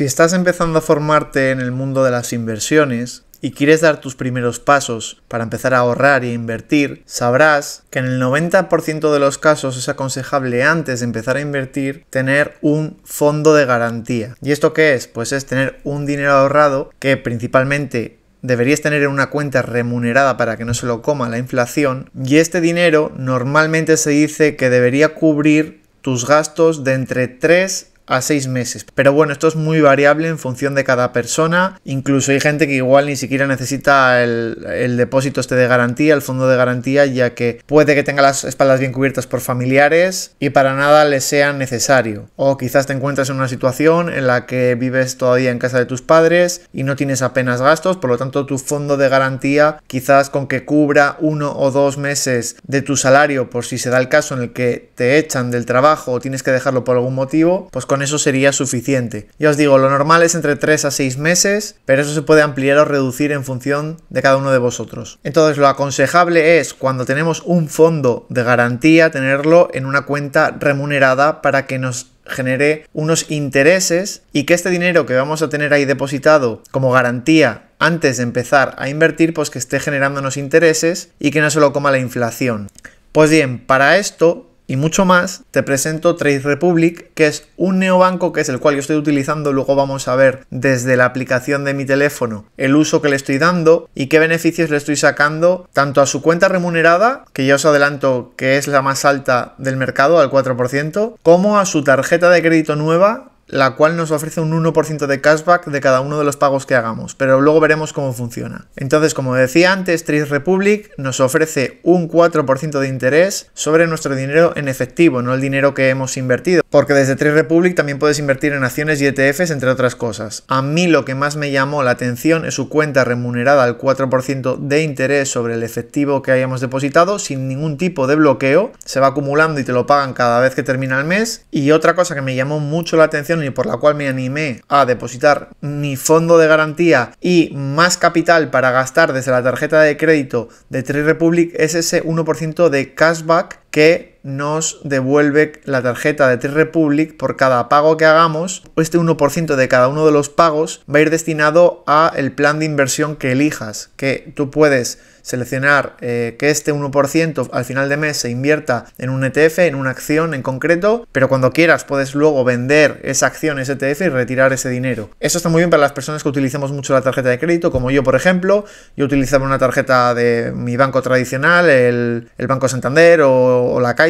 Si estás empezando a formarte en el mundo de las inversiones y quieres dar tus primeros pasos para empezar a ahorrar e invertir, sabrás que en el 90% de los casos es aconsejable antes de empezar a invertir tener un fondo de garantía. ¿Y esto qué es? Pues es tener un dinero ahorrado que principalmente deberías tener en una cuenta remunerada para que no se lo coma la inflación y este dinero normalmente se dice que debería cubrir tus gastos de entre 3 a seis meses. Pero bueno, esto es muy variable en función de cada persona. Incluso hay gente que igual ni siquiera necesita el, depósito este de garantía, el fondo de garantía, ya que puede que tenga las espaldas bien cubiertas por familiares y para nada le sea necesario. O quizás te encuentras en una situación en la que vives todavía en casa de tus padres y no tienes apenas gastos, por lo tanto tu fondo de garantía quizás con que cubra uno o dos meses de tu salario por si se da el caso en el que te echan del trabajo o tienes que dejarlo por algún motivo, pues con eso sería suficiente. Ya os digo, lo normal es entre 3 a 6 meses, pero eso se puede ampliar o reducir en función de cada uno de vosotros. Entonces lo aconsejable es cuando tenemos un fondo de garantía tenerlo en una cuenta remunerada para que nos genere unos intereses y que este dinero que vamos a tener ahí depositado como garantía antes de empezar a invertir, pues que esté generándonos intereses y que no se lo coma la inflación. Pues bien, para esto y mucho más, te presento Trade Republic, que es un neobanco que es el cual yo estoy utilizando. Luego vamos a ver desde la aplicación de mi teléfono el uso que le estoy dando y qué beneficios le estoy sacando tanto a su cuenta remunerada, que ya os adelanto que es la más alta del mercado, al 4%, como a su tarjeta de crédito nueva la cual nos ofrece un 1% de cashback de cada uno de los pagos que hagamos, pero luego veremos cómo funciona. Entonces, como decía antes, Tris Republic nos ofrece un 4% de interés sobre nuestro dinero en efectivo, no el dinero que hemos invertido, porque desde Tris Republic también puedes invertir en acciones y ETFs, entre otras cosas. A mí lo que más me llamó la atención es su cuenta remunerada al 4% de interés sobre el efectivo que hayamos depositado sin ningún tipo de bloqueo, se va acumulando y te lo pagan cada vez que termina el mes. Y otra cosa que me llamó mucho la atención y por la cual me animé a depositar mi fondo de garantía y más capital para gastar desde la tarjeta de crédito de Trade Republic es ese 1% de cashback que nos devuelve la tarjeta de T-Republic por cada pago que hagamos. Este 1% de cada uno de los pagos va a ir destinado a el plan de inversión que elijas, que tú puedes seleccionar eh, que este 1% al final de mes se invierta en un ETF, en una acción en concreto, pero cuando quieras puedes luego vender esa acción, ese ETF y retirar ese dinero. Eso está muy bien para las personas que utilizamos mucho la tarjeta de crédito, como yo por ejemplo, yo utilizaba una tarjeta de mi banco tradicional, el, Banco Santander o, la Caixa,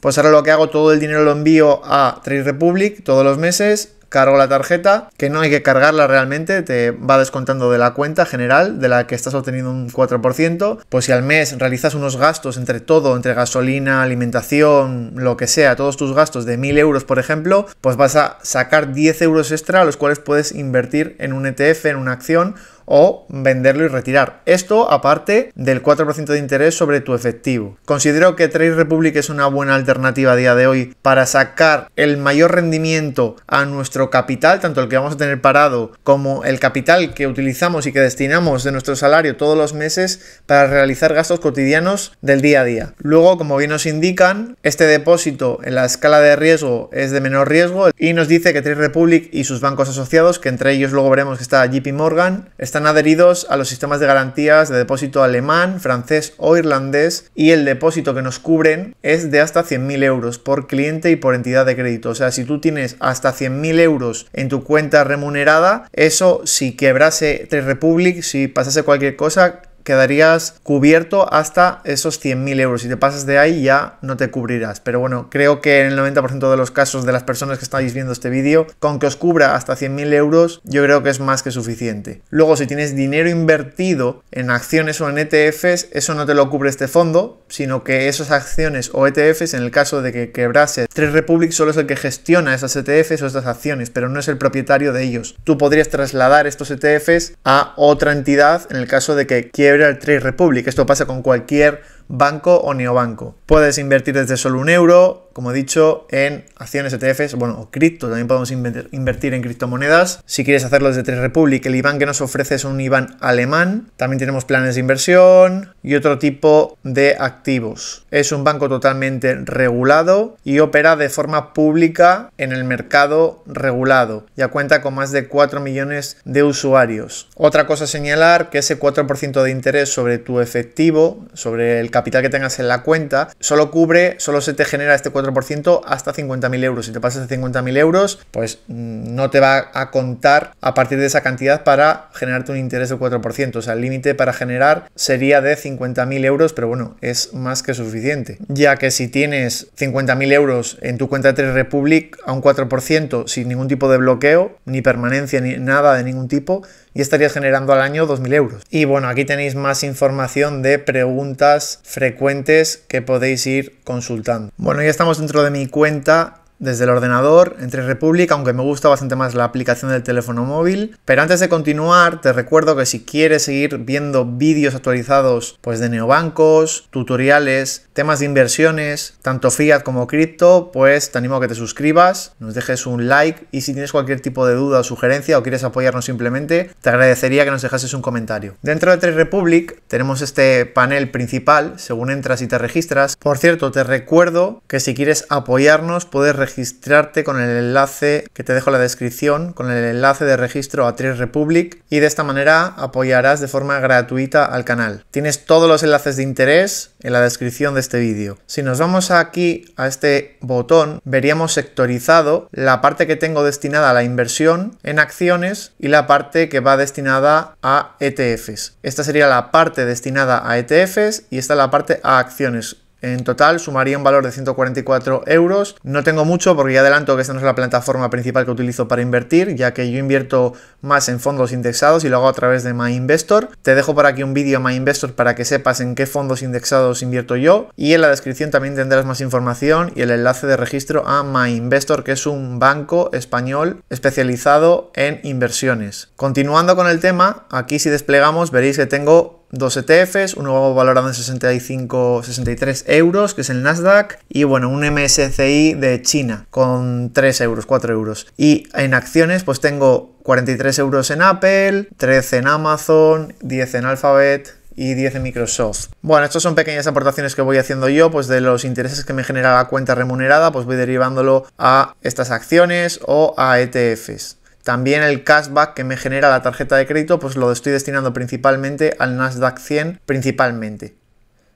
pues ahora lo que hago, todo el dinero lo envío a Trade Republic todos los meses, cargo la tarjeta, que no hay que cargarla realmente, te va descontando de la cuenta general, de la que estás obteniendo un 4%, pues si al mes realizas unos gastos entre todo, entre gasolina, alimentación, lo que sea, todos tus gastos de 1000 euros, por ejemplo, pues vas a sacar 10 euros extra, los cuales puedes invertir en un ETF, en una acción o venderlo y retirar. Esto aparte del 4% de interés sobre tu efectivo. Considero que Trade Republic es una buena alternativa a día de hoy para sacar el mayor rendimiento a nuestro capital, tanto el que vamos a tener parado como el capital que utilizamos y que destinamos de nuestro salario todos los meses para realizar gastos cotidianos del día a día. Luego, como bien nos indican, este depósito en la escala de riesgo es de menor riesgo y nos dice que Trade Republic y sus bancos asociados, que entre ellos luego veremos que está JP Morgan, están adheridos a los sistemas de garantías de depósito alemán, francés o irlandés y el depósito que nos cubren es de hasta 100.000 euros por cliente y por entidad de crédito. O sea, si tú tienes hasta 100.000 euros en tu cuenta remunerada, eso si quebrase tres Republic, si pasase cualquier cosa, quedarías cubierto hasta esos 100.000 euros. Si te pasas de ahí ya no te cubrirás. Pero bueno, creo que en el 90% de los casos de las personas que estáis viendo este vídeo, con que os cubra hasta 100.000 euros, yo creo que es más que suficiente. Luego, si tienes dinero invertido en acciones o en ETFs, eso no te lo cubre este fondo, sino que esas acciones o ETFs, en el caso de que quebrase Tres Republic, solo es el que gestiona esas ETFs o esas acciones, pero no es el propietario de ellos. Tú podrías trasladar estos ETFs a otra entidad en el caso de que quieras el Trade Republic. Esto pasa con cualquier banco o neobanco. Puedes invertir desde solo un euro como he dicho, en acciones ETFs, bueno, cripto, también podemos invertir en criptomonedas. Si quieres hacerlo desde tres Republic, el IBAN que nos ofrece es un IBAN alemán. También tenemos planes de inversión y otro tipo de activos. Es un banco totalmente regulado y opera de forma pública en el mercado regulado. Ya cuenta con más de 4 millones de usuarios. Otra cosa a señalar que ese 4% de interés sobre tu efectivo, sobre el capital que tengas en la cuenta, solo cubre, solo se te genera este 4% 4% hasta 50.000 euros. Si te pasas de 50.000 euros, pues mm, no te va a contar a partir de esa cantidad para generarte un interés del 4%. O sea, el límite para generar sería de 50.000 euros, pero bueno, es más que suficiente. Ya que si tienes 50.000 euros en tu cuenta de 3 Republic a un 4% sin ningún tipo de bloqueo, ni permanencia, ni nada de ningún tipo, y estarías generando al año 2.000 euros. Y bueno, aquí tenéis más información de preguntas frecuentes que podéis ir consultando. Bueno, ya estamos dentro de mi cuenta desde el ordenador en 3 Republic, aunque me gusta bastante más la aplicación del teléfono móvil. Pero antes de continuar, te recuerdo que si quieres seguir viendo vídeos actualizados pues de neobancos, tutoriales, temas de inversiones, tanto fiat como cripto, pues te animo a que te suscribas, nos dejes un like y si tienes cualquier tipo de duda o sugerencia o quieres apoyarnos simplemente, te agradecería que nos dejases un comentario. Dentro de 3 Republic tenemos este panel principal, según entras y te registras. Por cierto, te recuerdo que si quieres apoyarnos, puedes registrarte con el enlace que te dejo en la descripción, con el enlace de registro a 3 Republic y de esta manera apoyarás de forma gratuita al canal. Tienes todos los enlaces de interés en la descripción de este vídeo. Si nos vamos aquí a este botón, veríamos sectorizado la parte que tengo destinada a la inversión en acciones y la parte que va destinada a ETFs. Esta sería la parte destinada a ETFs y esta la parte a acciones en total sumaría un valor de 144 euros. No tengo mucho porque ya adelanto que esta no es la plataforma principal que utilizo para invertir, ya que yo invierto más en fondos indexados y lo hago a través de MyInvestor. Te dejo por aquí un vídeo MyInvestor para que sepas en qué fondos indexados invierto yo y en la descripción también tendrás más información y el enlace de registro a MyInvestor, que es un banco español especializado en inversiones. Continuando con el tema, aquí si desplegamos veréis que tengo dos ETFs, uno valorado en 65, 63 euros, que es el Nasdaq, y bueno, un MSCI de China con 3 euros, 4 euros. Y en acciones, pues tengo 43 euros en Apple, 13 en Amazon, 10 en Alphabet, y 10 en Microsoft. Bueno, estas son pequeñas aportaciones que voy haciendo yo, pues de los intereses que me genera la cuenta remunerada, pues voy derivándolo a estas acciones o a ETFs. También el cashback que me genera la tarjeta de crédito, pues lo estoy destinando principalmente al Nasdaq 100, principalmente.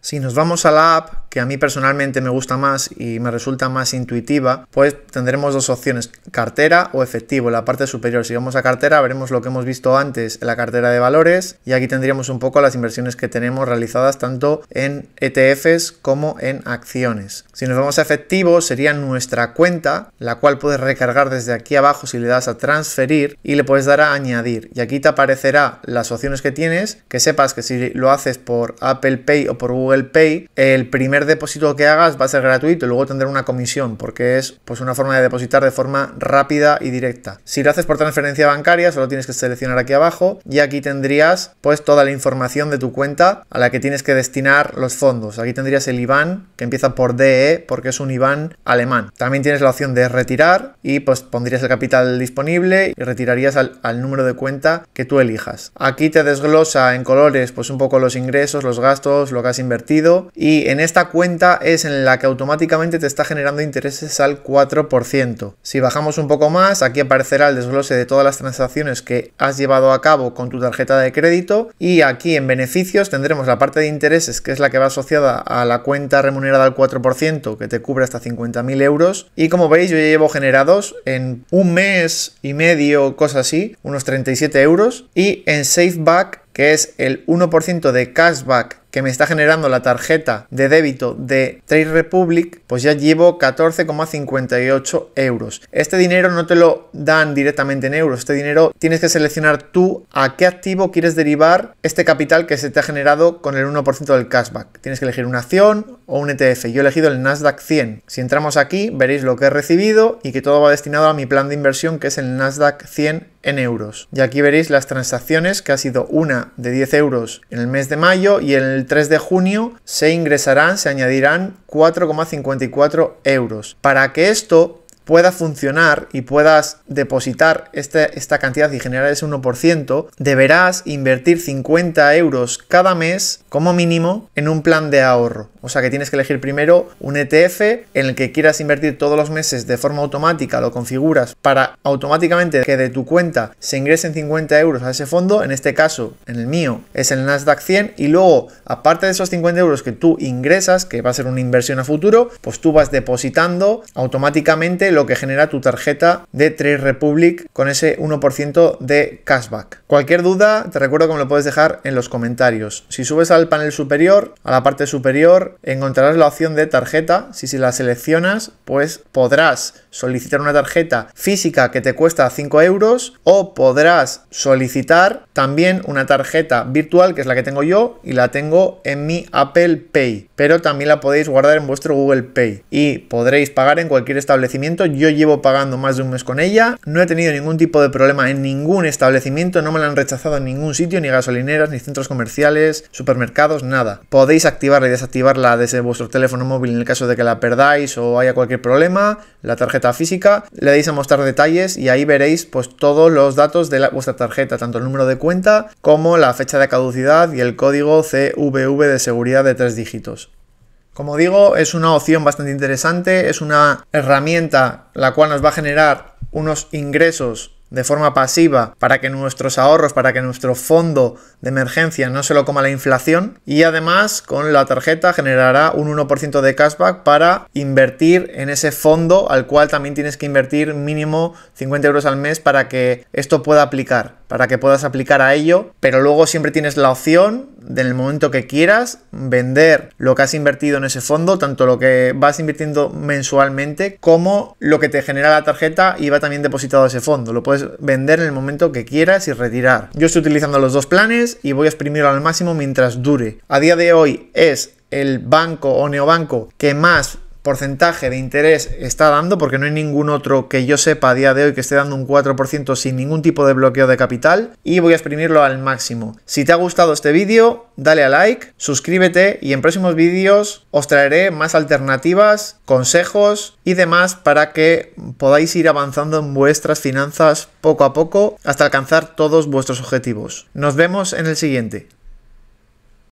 Si nos vamos a la app, que a mí personalmente me gusta más y me resulta más intuitiva, pues tendremos dos opciones, cartera o efectivo, en la parte superior. Si vamos a cartera, veremos lo que hemos visto antes en la cartera de valores y aquí tendríamos un poco las inversiones que tenemos realizadas tanto en ETFs como en acciones. Si nos vamos a efectivo, sería nuestra cuenta, la cual puedes recargar desde aquí abajo si le das a transferir y le puedes dar a añadir. Y aquí te aparecerá las opciones que tienes, que sepas que si lo haces por Apple Pay o por Google Pay, el primer depósito que hagas va a ser gratuito y luego tendrá una comisión porque es pues una forma de depositar de forma rápida y directa. Si lo haces por transferencia bancaria, solo tienes que seleccionar aquí abajo y aquí tendrías pues toda la información de tu cuenta a la que tienes que destinar los fondos. Aquí tendrías el IBAN que empieza por DE porque es un IBAN alemán. También tienes la opción de retirar y pues pondrías el capital disponible y retirarías al, al número de cuenta que tú elijas. Aquí te desglosa en colores pues un poco los ingresos, los gastos, lo que has invertido y en esta cuenta es en la que automáticamente te está generando intereses al 4%. Si bajamos un poco más, aquí aparecerá el desglose de todas las transacciones que has llevado a cabo con tu tarjeta de crédito y aquí en beneficios tendremos la parte de intereses que es la que va asociada a la cuenta remunerada al 4% que te cubre hasta 50.000 euros y como veis yo llevo generados en un mes y medio, cosa así, unos 37 euros y en SafeBack que es el 1% de cashback que me está generando la tarjeta de débito de Trade Republic, pues ya llevo 14,58 euros. Este dinero no te lo dan directamente en euros, este dinero tienes que seleccionar tú a qué activo quieres derivar este capital que se te ha generado con el 1% del cashback. Tienes que elegir una acción o un ETF. Yo he elegido el Nasdaq 100. Si entramos aquí, veréis lo que he recibido y que todo va destinado a mi plan de inversión que es el Nasdaq 100 en euros. Y aquí veréis las transacciones que ha sido una de 10 euros en el mes de mayo y el 3 de junio se ingresarán, se añadirán 4,54 euros. Para que esto pueda funcionar y puedas depositar este, esta cantidad y generar ese 1%, deberás invertir 50 euros cada mes como mínimo en un plan de ahorro. O sea que tienes que elegir primero un ETF en el que quieras invertir todos los meses de forma automática, lo configuras para automáticamente que de tu cuenta se ingresen 50 euros a ese fondo, en este caso, en el mío, es el Nasdaq 100 y luego, aparte de esos 50 euros que tú ingresas, que va a ser una inversión a futuro, pues tú vas depositando automáticamente lo que genera tu tarjeta de Trade Republic con ese 1% de cashback. Cualquier duda, te recuerdo que me lo puedes dejar en los comentarios. Si subes al panel superior, a la parte superior, encontrarás la opción de tarjeta. Si, si la seleccionas, pues podrás solicitar una tarjeta física que te cuesta 5 euros o podrás solicitar también una tarjeta virtual, que es la que tengo yo y la tengo en mi Apple Pay. Pero también la podéis guardar en vuestro Google Pay y podréis pagar en cualquier establecimiento yo llevo pagando más de un mes con ella, no he tenido ningún tipo de problema en ningún establecimiento, no me la han rechazado en ningún sitio, ni gasolineras, ni centros comerciales, supermercados, nada. Podéis activarla y desactivarla desde vuestro teléfono móvil en el caso de que la perdáis o haya cualquier problema, la tarjeta física, le dais a mostrar detalles y ahí veréis pues todos los datos de vuestra tarjeta, tanto el número de cuenta como la fecha de caducidad y el código CVV de seguridad de tres dígitos. Como digo, es una opción bastante interesante, es una herramienta la cual nos va a generar unos ingresos de forma pasiva para que nuestros ahorros, para que nuestro fondo de emergencia no se lo coma la inflación y además con la tarjeta generará un 1% de cashback para invertir en ese fondo al cual también tienes que invertir mínimo 50 euros al mes para que esto pueda aplicar para que puedas aplicar a ello, pero luego siempre tienes la opción de en el momento que quieras vender lo que has invertido en ese fondo, tanto lo que vas invirtiendo mensualmente como lo que te genera la tarjeta y va también depositado ese fondo. Lo puedes vender en el momento que quieras y retirar. Yo estoy utilizando los dos planes y voy a exprimirlo al máximo mientras dure. A día de hoy es el banco o neobanco que más porcentaje de interés está dando, porque no hay ningún otro que yo sepa a día de hoy que esté dando un 4% sin ningún tipo de bloqueo de capital, y voy a exprimirlo al máximo. Si te ha gustado este vídeo, dale a like, suscríbete y en próximos vídeos os traeré más alternativas, consejos y demás para que podáis ir avanzando en vuestras finanzas poco a poco hasta alcanzar todos vuestros objetivos. Nos vemos en el siguiente.